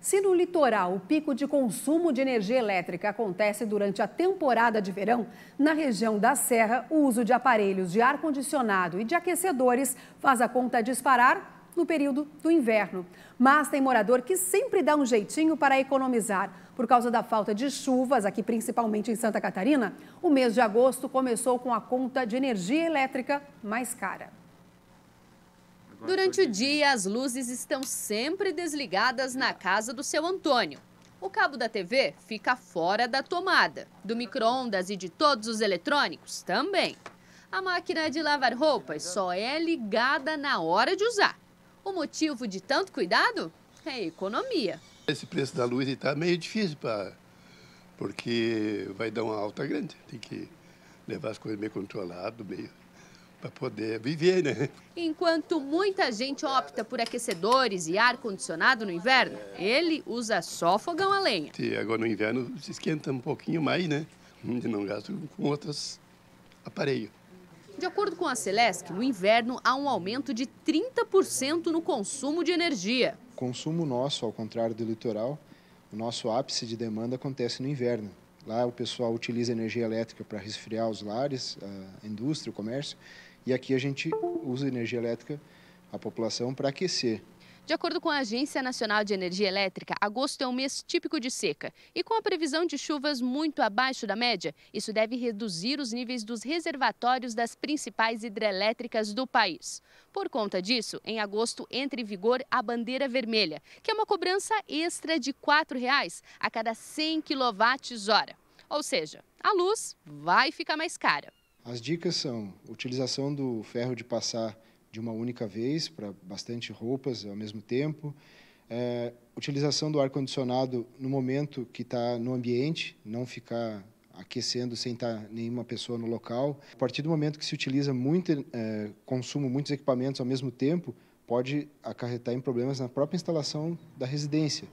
Se no litoral o pico de consumo de energia elétrica acontece durante a temporada de verão, na região da Serra, o uso de aparelhos de ar-condicionado e de aquecedores faz a conta disparar no período do inverno. Mas tem morador que sempre dá um jeitinho para economizar. Por causa da falta de chuvas, aqui principalmente em Santa Catarina, o mês de agosto começou com a conta de energia elétrica mais cara. Durante o dia, as luzes estão sempre desligadas na casa do seu Antônio. O cabo da TV fica fora da tomada, do micro-ondas e de todos os eletrônicos também. A máquina de lavar roupas só é ligada na hora de usar. O motivo de tanto cuidado é economia. Esse preço da luz está meio difícil, pra, porque vai dar uma alta grande. Tem que levar as coisas meio controlado, meio para poder viver, né? Enquanto muita gente opta por aquecedores e ar-condicionado no inverno, ele usa só fogão a lenha. E agora no inverno se esquenta um pouquinho mais, né? E não gasto com outros aparelhos. De acordo com a Celesc, no inverno há um aumento de 30% no consumo de energia. O consumo nosso, ao contrário do litoral, o nosso ápice de demanda acontece no inverno. Lá o pessoal utiliza energia elétrica para resfriar os lares, a indústria, o comércio. E aqui a gente usa energia elétrica, a população, para aquecer. De acordo com a Agência Nacional de Energia Elétrica, agosto é um mês típico de seca. E com a previsão de chuvas muito abaixo da média, isso deve reduzir os níveis dos reservatórios das principais hidrelétricas do país. Por conta disso, em agosto entra em vigor a bandeira vermelha, que é uma cobrança extra de R$ 4,00 a cada 100 kWh. Ou seja, a luz vai ficar mais cara. As dicas são utilização do ferro de passar de uma única vez para bastante roupas ao mesmo tempo, é, utilização do ar-condicionado no momento que está no ambiente, não ficar aquecendo sem estar tá nenhuma pessoa no local. A partir do momento que se utiliza muito, é, consumo muitos equipamentos ao mesmo tempo, pode acarretar em problemas na própria instalação da residência.